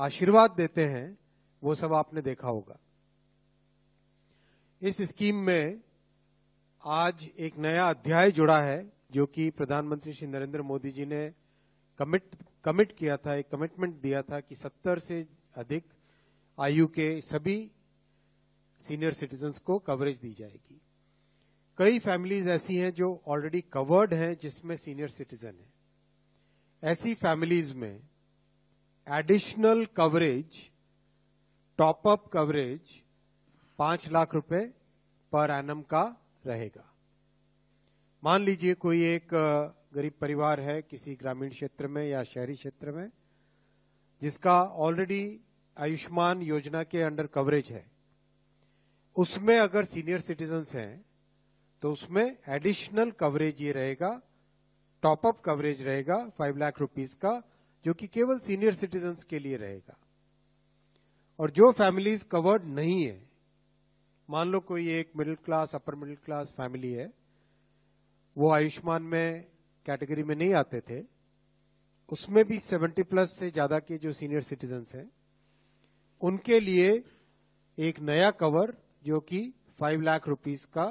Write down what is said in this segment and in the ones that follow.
आशीर्वाद देते हैं वो सब आपने देखा होगा इस स्कीम में आज एक नया अध्याय जुड़ा है जो कि प्रधानमंत्री श्री नरेंद्र मोदी जी ने कमिट कमिट किया था एक कमिटमेंट दिया था कि 70 से अधिक आयु के सभी सीनियर सिटीजन्स को कवरेज दी जाएगी कई फैमिलीज ऐसी हैं जो ऑलरेडी कवर्ड हैं जिसमें सीनियर सिटीजन है ऐसी फैमिलीज में एडिशनल कवरेज टॉपअप कवरेज पांच लाख रुपए पर एनम का रहेगा मान लीजिए कोई एक गरीब परिवार है किसी ग्रामीण क्षेत्र में या शहरी क्षेत्र में जिसका ऑलरेडी आयुष्मान योजना के अंडर कवरेज है उसमें अगर सीनियर सिटीजन हैं तो उसमें एडिशनल कवरेज ये रहेगा टॉपअप कवरेज रहेगा फाइव लाख रुपीस का जो कि केवल सीनियर सिटीजन के लिए रहेगा और जो फैमिलीज कवर्ड नहीं है मान लो कोई एक middle class upper middle class family है वो आयुष्मान में कैटेगरी में नहीं आते थे उसमें भी 70 प्लस से ज्यादा के जो सीनियर सिटीजन हैं उनके लिए एक नया कवर जो कि 5 लाख रुपीस का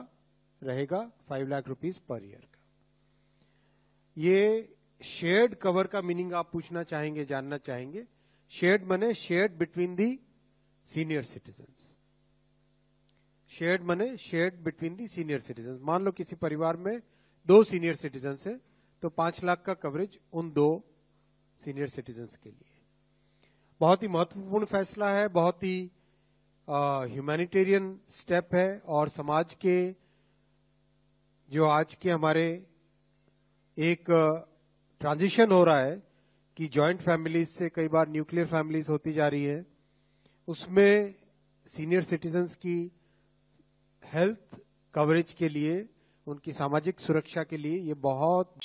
रहेगा 5 लाख रुपीस पर ईयर का ये शेयर्ड कवर का मीनिंग आप पूछना चाहेंगे जानना चाहेंगे शेयर्ड मने shared between the senior citizen shared मने shared between the senior citizen मान लो किसी परिवार में दो सीनियर सिटीजन है तो पांच लाख का कवरेज उन दो सीनियर सिटीजन के लिए बहुत ही महत्वपूर्ण फैसला है बहुत ही ह्यूमैनिटेरियन स्टेप है और समाज के जो आज के हमारे एक uh, ट्रांजिशन हो रहा है कि जॉइंट फैमिलीज से कई बार न्यूक्लियर फैमिलीज होती जा रही है उसमें सीनियर सिटीजन्स की हेल्थ कवरेज के लिए उनकी सामाजिक सुरक्षा के लिए ये बहुत